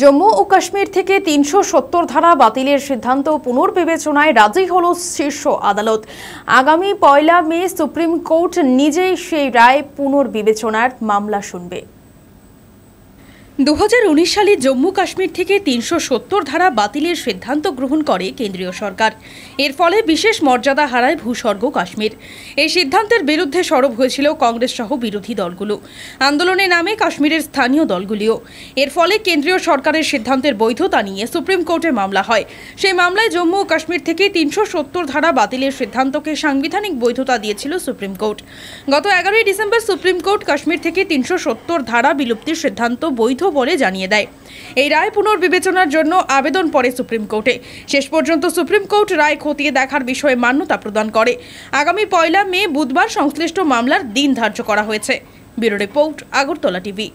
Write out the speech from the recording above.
জম্মু ও কাশ্মীর থেকে তিনশো সত্তর ধারা বাতিলের সিদ্ধান্ত পুনর্বিবেচনায় রাজি হল শীর্ষ আদালত আগামী পয়লা মে সুপ্রিম কোর্ট নিজেই সেই রায় পুনর্বিবেচনার মামলা শুনবে দু সালে জম্মু কাশ্মীর থেকে তিনশো ধারা বাতিলের সিদ্ধান্ত গ্রহণ করে কেন্দ্রীয় সরকার এর ফলে বিশেষ মর্যাদা হারায় ভূস্বর্গ কাশ্মীর এই সিদ্ধান্তের বিরুদ্ধে সরব হয়েছিল কংগ্রেস সহ বিরোধী দলগুলো আন্দোলনে নামে কাশ্মীরের স্থানীয় দলগুলিও এর ফলে কেন্দ্রীয় সরকারের সিদ্ধান্তের বৈধতা নিয়ে সুপ্রিম কোর্টে মামলা হয় সেই মামলায় জম্মু ও কাশ্মীর থেকে তিনশো ধারা বাতিলের সিদ্ধান্তকে সাংবিধানিক বৈধতা দিয়েছিল সুপ্রিম কোর্ট গত এগারোই ডিসেম্বর সুপ্রিম কোর্ট কাশ্মীর থেকে তিনশো ধারা বিলুপ্তির সিদ্ধান্ত বৈধ বলে জানিয়ে দেয় এই রায় পুনর্বিবেচনার জন্য আবেদন পড়ে সুপ্রিম কোর্টে শেষ পর্যন্ত সুপ্রিম কোর্ট রায় খতিয়ে দেখার বিষয়ে মান্যতা প্রদান করে আগামী পয়লা মে বুধবার সংশ্লিষ্ট মামলার দিন ধার্য করা হয়েছে ব্যুরো রিপোর্ট আগরতলা টিভি